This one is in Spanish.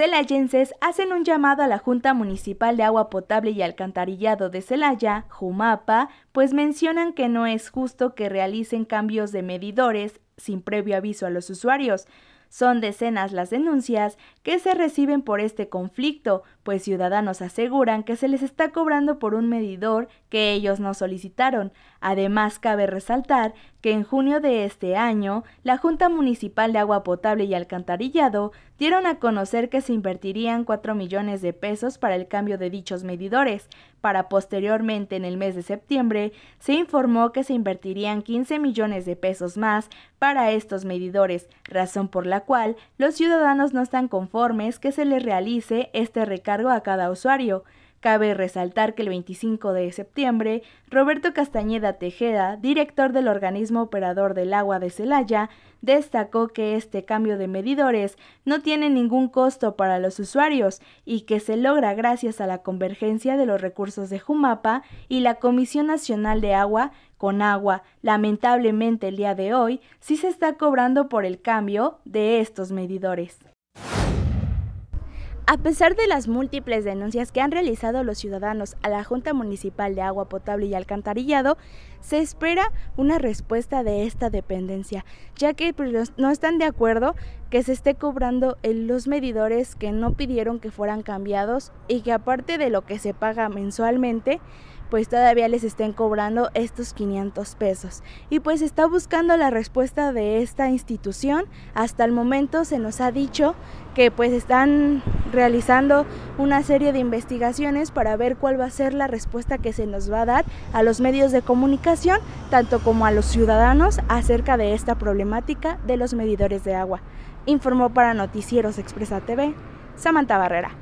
celayenses hacen un llamado a la Junta Municipal de Agua Potable y Alcantarillado de Celaya, Jumapa, pues mencionan que no es justo que realicen cambios de medidores sin previo aviso a los usuarios, son decenas las denuncias que se reciben por este conflicto, pues ciudadanos aseguran que se les está cobrando por un medidor que ellos no solicitaron. Además, cabe resaltar que en junio de este año, la Junta Municipal de Agua Potable y Alcantarillado dieron a conocer que se invertirían 4 millones de pesos para el cambio de dichos medidores. Para posteriormente, en el mes de septiembre, se informó que se invertirían 15 millones de pesos más para estos medidores, razón por la cual los ciudadanos no están conformes que se les realice este recargo a cada usuario, Cabe resaltar que el 25 de septiembre, Roberto Castañeda Tejeda, director del organismo operador del agua de Celaya, destacó que este cambio de medidores no tiene ningún costo para los usuarios y que se logra gracias a la convergencia de los recursos de Jumapa y la Comisión Nacional de Agua con agua. Lamentablemente el día de hoy sí se está cobrando por el cambio de estos medidores. A pesar de las múltiples denuncias que han realizado los ciudadanos a la Junta Municipal de Agua Potable y Alcantarillado, se espera una respuesta de esta dependencia, ya que pues, no están de acuerdo que se esté cobrando en los medidores que no pidieron que fueran cambiados y que aparte de lo que se paga mensualmente, pues todavía les estén cobrando estos 500 pesos. Y pues está buscando la respuesta de esta institución. Hasta el momento se nos ha dicho que pues están realizando una serie de investigaciones para ver cuál va a ser la respuesta que se nos va a dar a los medios de comunicación, tanto como a los ciudadanos, acerca de esta problemática de los medidores de agua. Informó para Noticieros Expresa TV, Samantha Barrera.